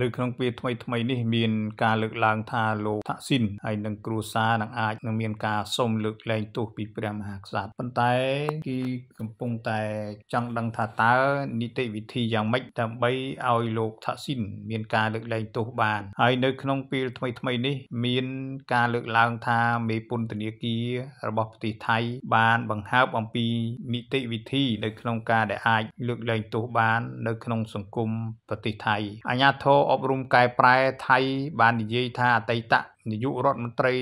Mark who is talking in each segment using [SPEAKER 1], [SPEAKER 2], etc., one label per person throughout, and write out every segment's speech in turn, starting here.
[SPEAKER 1] នៅក្នុងពេលថ្មីថ្មីនេះមាន ការលើកឡើងថាលោកថាក់ស៊ីនហើយនិងគ្រួសារនឹងអាចនឹងមានការសុំលើកលែងទោសពីព្រះមហាក្សត្រប៉ុន្តែគេកំពុងតែចង់ដឹងថាតើនីតិវិធីយ៉ាងម៉េចដើម្បីឲ្យលោកថាក់ស៊ីនមានការលើកលែងទោសបានហើយនៅក្នុងពេលថ្មីថ្មីនេះមានការលើកឡើងថាមេពន្ធនាគាររបស់ប្រទេសថៃ បាន បង្ហើបអំពីនីតិវិធីនៅក្នុងការដែលអាច លើកលែងទោសបាន នៅក្នុងសង្គមប្រទេសថៃអាញាធរអប់រំកែប្រែថៃបាននិយាយថាអតីតនាយករដ្ឋមន្ត្រី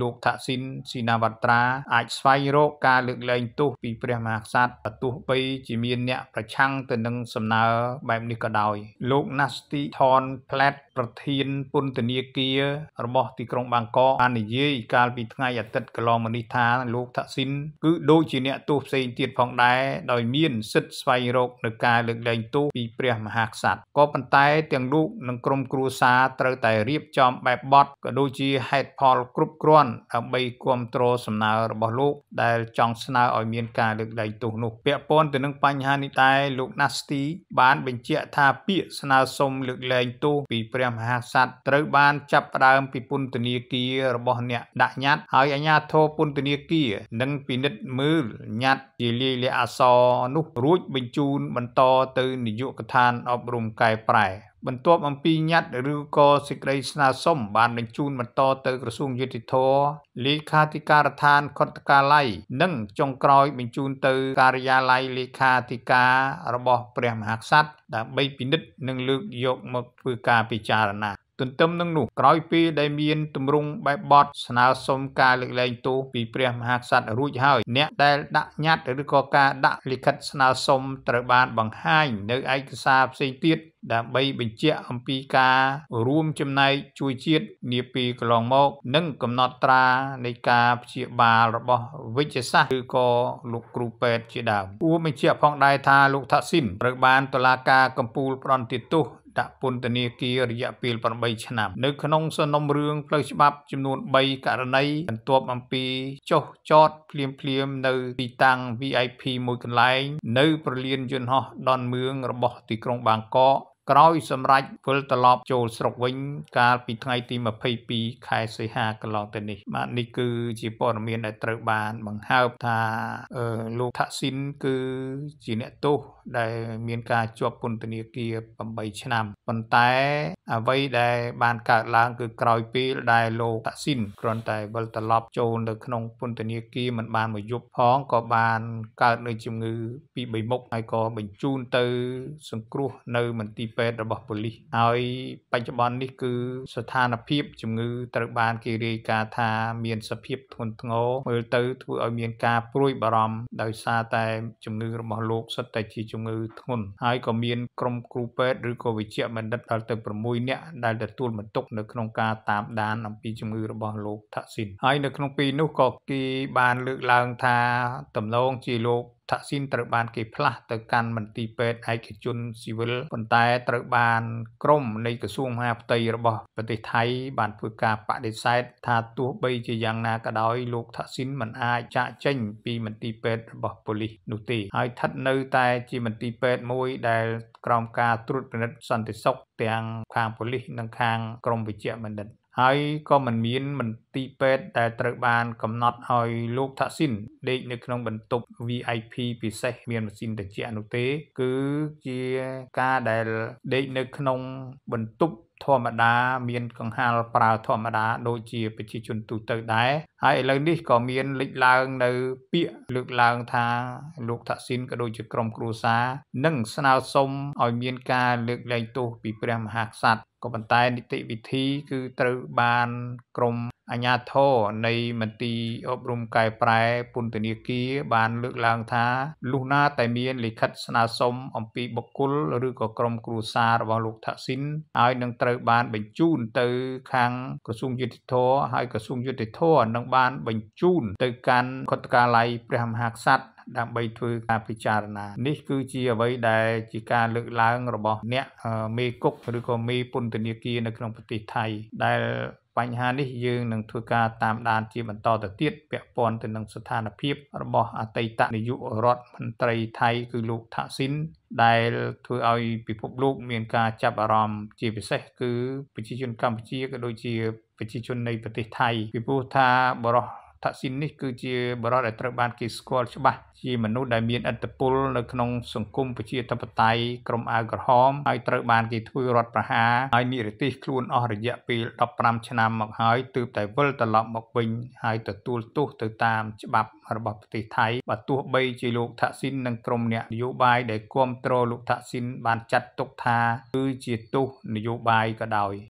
[SPEAKER 1] លោកថាក់ស៊ីនស៊ីណាវ៉ាត្រា អាចស្វែងរកការលើកលែងទោសពីព្រះមហាក្សត្រទោះបីជាមានអ្នកប្រឆាំងទៅនឹងសំណើបែបនេះក៏ដោយលោក Nasty Thon Plat ប្រធានពន្ធនាគាររបស់ទីក្រុងបាងកកបាននិយាយកាលពីថ្ងៃអាទិត្យកន្លងមកនេះថា លោកថាក់ស៊ីនគឺដូចជាអ្នកទោសផ្សេងទៀតផងដែរដោយមានសិទ្ធិស្វែងរកនៅការលើកលែងទោសពីព្រះមហាក្សត្រក៏ប៉ុន្តែទាំងលោកនិងក្រុមគ្រួសារត្រូវតែរៀបចំបែបបទក៏ដូចជាជាហេតុផលគ្រប់គ្រាន់ដើម្បីគ្រប់គ្រងសំណើរបស់លោកដែលចង់ស្នើឲ្យមានការលើកលែងទោសនោះ ពាក់ព័ន្ធទៅនឹងបញ្ហានេះដែរលោក Nasty បានបញ្ជាក់ថាពាក្យស្នើសុំលើកលែងទោសពីព្រះមហាក្សត្រត្រូវបានចាប់ផ្ដើមពីពន្ធនាគាររបស់អ្នកដាក់ញត្តិហើយអាជ្ញាធរពន្ធនាគារនិងពិនិត្យមើលញត្តិជាលាយលក្ខណ៍អក្សរនោះរួចបញ្ជូនបន្តទៅនាយកដ្ឋានអប់រំកែប្រែបន្ទាប់អំពីញត្តិឬក៏សេចក្តីស្នើសុំបានបញ្ជូនបន្តទៅក្រសួងយុតិធធលេខាធិការដ្ឋានខុទ្ទកាល័យនិងចុងក្រោយបញ្ជូនទៅការិយាល័យលេខាធិការរបស់ព្រះមហាក្សត្រដើម្បីពិនិត្យនិងលើកយកមកធ្វើការពិចារណាទន្ទឹមនឹងនោះក្រោយពេលដែលមានទម្រង់បែបបទស្នើសុំការលើកលែងទោសពីព្រះមហាក្សត្ររួចហើយ អ្នកដែលដាក់ញត្តិឬក៏ការដាក់លិខិតស្នើសុំត្រូវបានបង្ហាញនៅឯកសារផ្សេងទៀតដើម្បីបញ្ជាក់អំពីការរួមចំណែកជួយជាតិនាពេលកន្លងមកនិងកំណត់ត្រានៃការព្យាបាលរបស់វិជ្ជសាស្ត្រឬក៏លោកគ្រូពេទ្យជាដើមគួរបញ្ជាក់ផងដែរថាលោកថាស៊ីនត្រូវបានតុលាការកំពូលផ្ដន្ទាទោសដាក់ពន្ធនាគាររយៈពេល8ឆ្នាំនៅក្នុងសំណុំរឿងផ្លូវច្បាប់ចំនួន3ករណីបន្ទាប់អំពីចុះចត ភ្លាមភ្លាម នៅ ទីតាំង VIP មួយកន្លែងនៅប្រលានយន្តហោះដនមឿងរបស់ទីក្រុងបាងកកក្រោយសម្រាប់វិលត្រឡប់ចូលស្រុកវិញ កាលពីថ្ងៃទី22ខែសីហាកន្លងទៅនេះបាទនេះគឺជាព័ត៌មានដែលត្រូវ បានបង្ហើបថាលោកថាក់ស៊ីនគឺជាអ្នកទោសដែលមានការជាប់ពន្ធនាគារ8ឆ្នាំប៉ុន្តែអ្វីដែល បានកើតឡើងគឺក្រោយពេលដែលលោកតាក់ស៊ីនគ្រាន់តែវិលត្រឡប់ចូលនៅក្នុងពន្ធនាគារមិនបានមួយយប់ផងក៏បានកើតនៅជំងឺ ពីរបីមុខហើយក៏បញ្ជូនទៅ សង្គ្រោះនៅ មន្ទីរពេទ្យរបស់ប៉ូលីសហើយបច្ចុប្បន្ននេះគឺស្ថានភាពជំងឺត្រូវបានគេរាយការណ៍ថាមានសភាពធ្ងន់ធ្ងរមើលទៅធ្វើឲ្យមានការព្រួយបារម្ភដោយសារតែជំងឺរបស់លោកសិតតែជាជំងឺធ្ងន់ហើយក៏មានក្រុមគ្រូពេទ្យឬក៏វិជ្ជបណ្ឌិតដល់ទៅ6នាក់ដែលទទួលបន្ទុក នៅក្នុងការតាមដានអំពីជំងឺរបស់លោក ថាក់ស៊ីនហើយនៅក្នុងពេលនោះក៏គេបាន លើកឡើងថាតំណងជាលោកថាក់ស៊ីនត្រូវបានគេផ្លាស់ទៅកាន់មន្ទីរពេទ្យឯកជនស៊ីវិលប៉ុន្តែត្រូវបានក្រមនៃក្រសួងមហាផ្ទៃរបស់ប្រទេសថៃបានធ្វើការបដិសេធថាទោះបីជាយ៉ាងណាក៏ដោយលោកថាក់ស៊ីនមិនអាចចាក់ចេញពីមន្ទីរពេទ្យរបស់ប៉ូលីសនោះទេហើយស្ថិតនៅតែជាមន្ទីរពេទ្យមួយដែលក្រោមការត្រួតពិនិត្យសន្តិសុខទាំងខាងប៉ូលីសនិងខាងក្រមវិជ្ជាបណ្ឌិតហើយក៏មិនមានមន្ទីរពេទ្យដែលត្រូវបានកំណត់ឲ្យលោកថាស៊ីនដេកនៅក្នុងបន្ទប់ VIP ពិសេសមានម៉ាស៊ីនត្រជាក់នោះទេគឺជាការដែលដេកនៅក្នុងបន្ទប់ធម្មតាមានកង្ហារប្រើធម្មតាដូចជាប្រជាជនទូទៅដែរហើយឥឡូវនេះក៏មានលេចឡើង នៅ ពាក្យលើកឡើងថា លោកថាក់ស៊ីនក៏ដូចជាក្រុមគ្រួសារនឹងស្នើសុំឲ្យមានការ លើកលែងទោសពីព្រះមហាក្សត្រក៏ប៉ុន្តែនីតិវិធី គឺត្រូវបានក្រមអាញាធរនៃមន្ទីរអប់រំកែប្រែពន្ធនាគារបានលើកឡើងថាលុះណាតែមានលិខិតស្នើសុំអំពីបុគ្គលឬក៏ក្រុមគ្រួសាររបស់លោកថាក់ស៊ីនហើយនឹងត្រូវបានបញ្ជូន ទៅ ខាងក្រសួងយុតិធធហើយក្រសួងយុតិធធនឹងបានបញ្ជូន ទៅកាន់គណៈកាឡៃព្រះមហាក្សត្រដើម្បីធ្វើការពិចារណា នេះគឺជាអ្វីដែលជាការលើកឡើងរបស់ អ្នកមេគុកឬក៏មេពន្ធនាគារនៅក្នុងប្រទេសថៃដែលបញ្ហានេះយើងនឹងធ្វើការតាមដានជាបន្តទៅទៀតពាក់ព័ន្ធទៅនឹងស្ថានភាពរបស់អតីតនាយករដ្ឋមន្ត្រីថៃ គឺលោកថាក់ស៊ីនដែលធ្វើឲ្យពិភពលោក មានការចាប់អារម្មណ៍ជាពិសេស គឺប្រជាជនកម្ពុជាក៏ដូចជាប្រជាជននៃប្រទេសថៃពីព្រោះថាបរិះថាស៊ីននេះគឺជាបរិបទដែលត្រូវបានគេស្គាល់ច្បាស់ជាមនុស្សដែលមានឥទ្ធិពលនៅក្នុងសង្គមប្រជាធិបតេយ្យក្រមអាវក្រហមហើយត្រូវបានគេធ្វើរដ្ឋប្រហារហើយនិរទេសខ្លួនអស់រយៈពេល15ឆ្នាំមកហើយទើបតែវិលត្រឡប់មកវិញហើយទទួលទោសទៅតាមច្បាប់របស់ប្រទេសថៃបើទោះបីជាលោកថាក់ស៊ីននិងក្រុមអ្នកនយោបាយដែលគ្រប់គ្រងលោកថាក់ស៊ីនបានចាត់ទុកថាគឺជាទោសនយោបាយក៏ដោយ